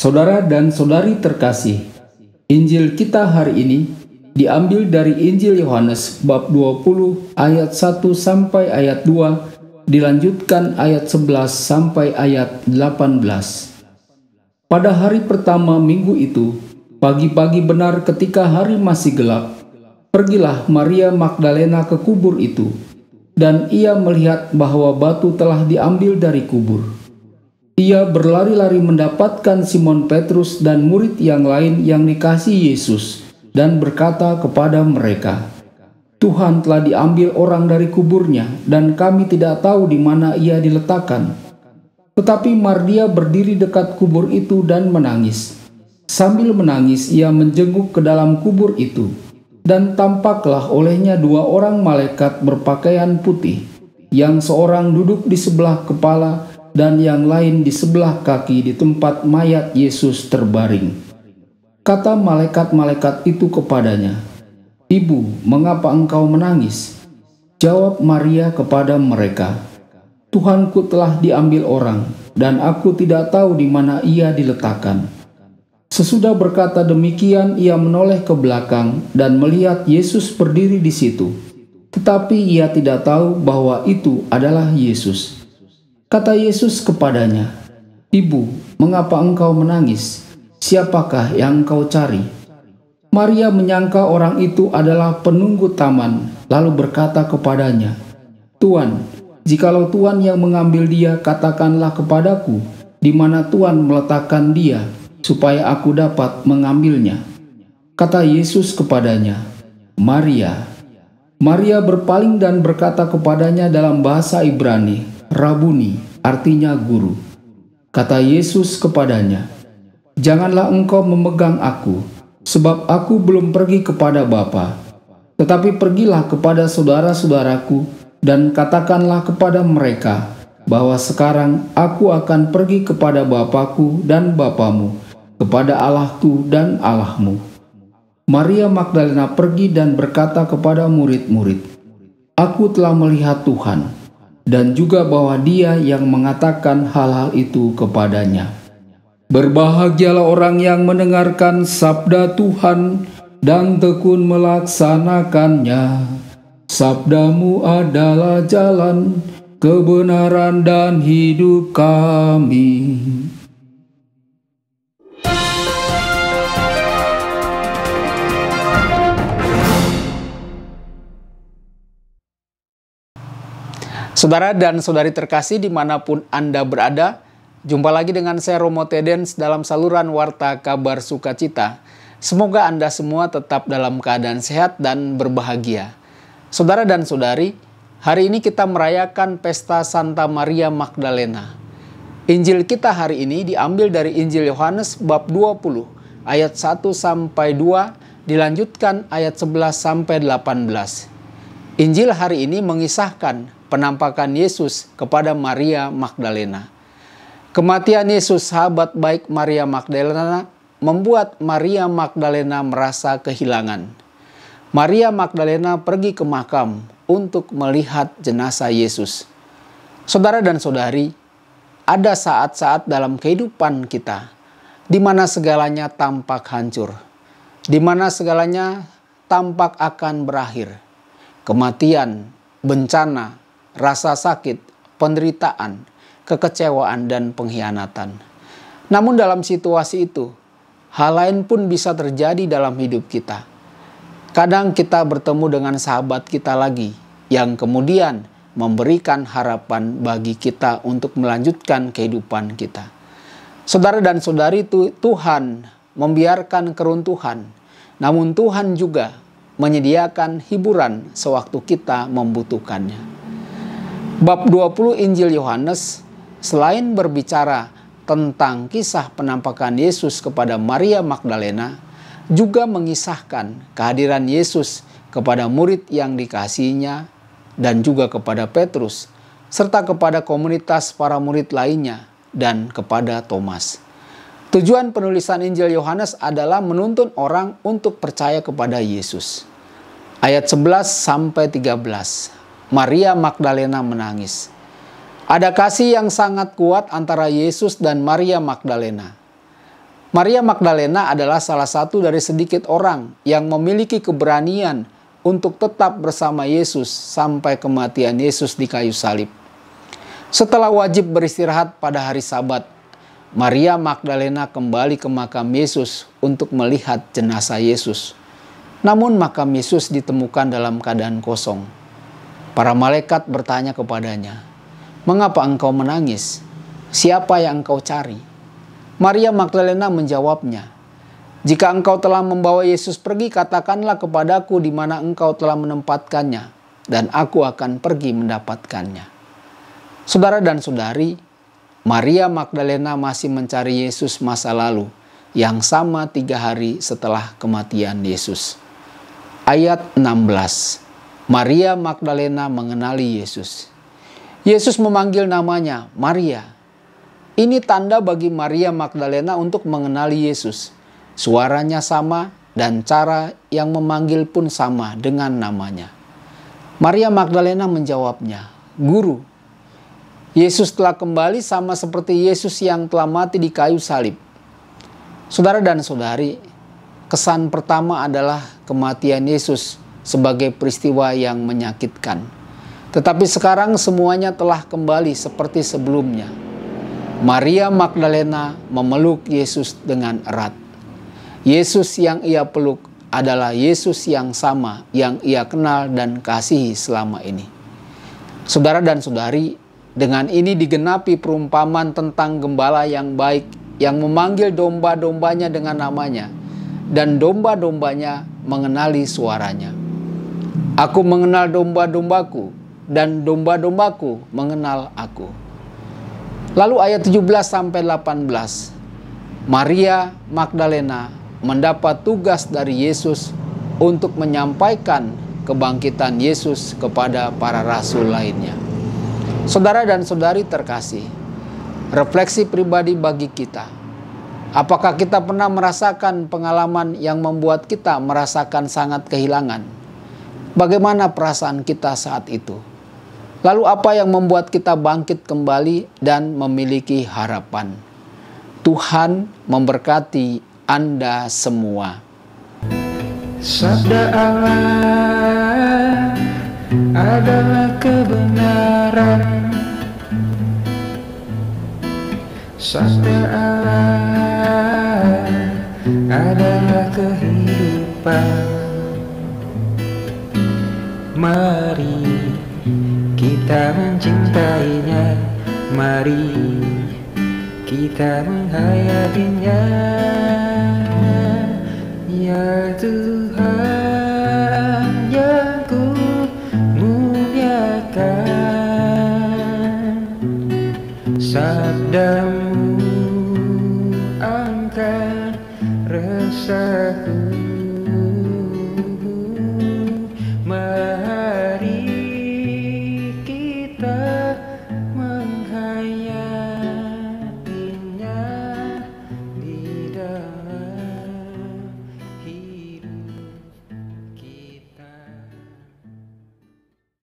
Saudara dan saudari terkasih, Injil kita hari ini diambil dari Injil Yohanes bab 20 ayat 1 sampai ayat 2 dilanjutkan ayat 11 sampai ayat 18. Pada hari pertama minggu itu, pagi-pagi benar ketika hari masih gelap, pergilah Maria Magdalena ke kubur itu dan ia melihat bahwa batu telah diambil dari kubur. Ia berlari-lari mendapatkan Simon Petrus dan murid yang lain yang dikasih Yesus dan berkata kepada mereka, Tuhan telah diambil orang dari kuburnya dan kami tidak tahu di mana ia diletakkan. Tetapi Mardia berdiri dekat kubur itu dan menangis. Sambil menangis ia menjenguk ke dalam kubur itu dan tampaklah olehnya dua orang malaikat berpakaian putih yang seorang duduk di sebelah kepala dan yang lain di sebelah kaki di tempat mayat Yesus terbaring. Kata malaikat-malaikat itu kepadanya, "Ibu, mengapa engkau menangis?" Jawab Maria kepada mereka, "Tuhanku telah diambil orang, dan aku tidak tahu di mana ia diletakkan." Sesudah berkata demikian, ia menoleh ke belakang dan melihat Yesus berdiri di situ. Tetapi ia tidak tahu bahwa itu adalah Yesus. Kata Yesus kepadanya, Ibu, mengapa engkau menangis? Siapakah yang engkau cari? Maria menyangka orang itu adalah penunggu taman, lalu berkata kepadanya, Tuan, jikalau Tuan yang mengambil dia, katakanlah kepadaku, di mana Tuan meletakkan dia, supaya aku dapat mengambilnya. Kata Yesus kepadanya, Maria. Maria berpaling dan berkata kepadanya dalam bahasa Ibrani, Rabuni, artinya guru. Kata Yesus kepadanya, Janganlah engkau memegang aku, sebab aku belum pergi kepada Bapa. Tetapi pergilah kepada saudara-saudaraku dan katakanlah kepada mereka bahwa sekarang aku akan pergi kepada Bapakku dan Bapamu, kepada Allahku dan Allahmu. Maria Magdalena pergi dan berkata kepada murid-murid, Aku telah melihat Tuhan.' dan juga bahwa Dia yang mengatakan hal-hal itu kepadanya. Berbahagialah orang yang mendengarkan sabda Tuhan dan tekun melaksanakannya. Sabdamu adalah jalan kebenaran dan hidup kami. Saudara dan saudari terkasih dimanapun Anda berada, jumpa lagi dengan saya Romo Tedens dalam saluran Warta Kabar Sukacita. Semoga Anda semua tetap dalam keadaan sehat dan berbahagia. Saudara dan saudari, hari ini kita merayakan pesta Santa Maria Magdalena. Injil kita hari ini diambil dari Injil Yohanes bab 20 ayat 1 sampai 2 dilanjutkan ayat 11 sampai 18. Injil hari ini mengisahkan penampakan Yesus kepada Maria Magdalena. Kematian Yesus sahabat baik Maria Magdalena membuat Maria Magdalena merasa kehilangan. Maria Magdalena pergi ke makam untuk melihat jenazah Yesus. Saudara dan saudari, ada saat-saat dalam kehidupan kita di mana segalanya tampak hancur, di mana segalanya tampak akan berakhir. Kematian, bencana, rasa sakit, penderitaan, kekecewaan, dan pengkhianatan. Namun, dalam situasi itu, hal lain pun bisa terjadi dalam hidup kita. Kadang kita bertemu dengan sahabat kita lagi yang kemudian memberikan harapan bagi kita untuk melanjutkan kehidupan kita. Saudara dan saudari, Tuhan membiarkan keruntuhan, namun Tuhan juga menyediakan hiburan sewaktu kita membutuhkannya. Bab 20 Injil Yohanes selain berbicara tentang kisah penampakan Yesus kepada Maria Magdalena, juga mengisahkan kehadiran Yesus kepada murid yang dikasihinya dan juga kepada Petrus, serta kepada komunitas para murid lainnya dan kepada Thomas. Tujuan penulisan Injil Yohanes adalah menuntun orang untuk percaya kepada Yesus. Ayat 11 sampai 13 Maria Magdalena menangis. Ada kasih yang sangat kuat antara Yesus dan Maria Magdalena. Maria Magdalena adalah salah satu dari sedikit orang yang memiliki keberanian untuk tetap bersama Yesus sampai kematian Yesus di kayu salib. Setelah wajib beristirahat pada hari Sabat, Maria Magdalena kembali ke makam Yesus untuk melihat jenazah Yesus. Namun, makam Yesus ditemukan dalam keadaan kosong. Para malaikat bertanya kepadanya, "Mengapa engkau menangis? Siapa yang engkau cari?" Maria Magdalena menjawabnya, "Jika engkau telah membawa Yesus pergi, katakanlah kepadaku di mana engkau telah menempatkannya, dan aku akan pergi mendapatkannya." Saudara dan saudari, Maria Magdalena masih mencari Yesus masa lalu yang sama tiga hari setelah kematian Yesus. Ayat 16 Maria Magdalena mengenali Yesus. Yesus memanggil namanya Maria. Ini tanda bagi Maria Magdalena untuk mengenali Yesus. Suaranya sama dan cara yang memanggil pun sama dengan namanya. Maria Magdalena menjawabnya, "Guru, Yesus telah kembali sama seperti Yesus yang telah mati di kayu salib." Saudara dan saudari, kesan pertama adalah kematian Yesus sebagai peristiwa yang menyakitkan. Tetapi sekarang semuanya telah kembali seperti sebelumnya. Maria Magdalena memeluk Yesus dengan erat. Yesus yang ia peluk adalah Yesus yang sama yang ia kenal dan kasihi selama ini. Saudara dan saudari, dengan ini digenapi perumpamaan tentang gembala yang baik yang memanggil domba-dombanya dengan namanya dan domba-dombanya mengenali suaranya. Aku mengenal domba-dombaku dan domba-dombaku mengenal aku. Lalu ayat 17 sampai 18. Maria Magdalena mendapat tugas dari Yesus untuk menyampaikan kebangkitan Yesus kepada para rasul lainnya. Saudara dan saudari terkasih, refleksi pribadi bagi kita. Apakah kita pernah merasakan pengalaman yang membuat kita merasakan sangat kehilangan? Bagaimana perasaan kita saat itu? Lalu apa yang membuat kita bangkit kembali dan memiliki harapan? Tuhan memberkati Anda semua. Sabda Allah adalah kebenaran. Sabda Allah adalah kehidupan. Mari kita mencintainya Mari kita menghayatinya Ya Tuhan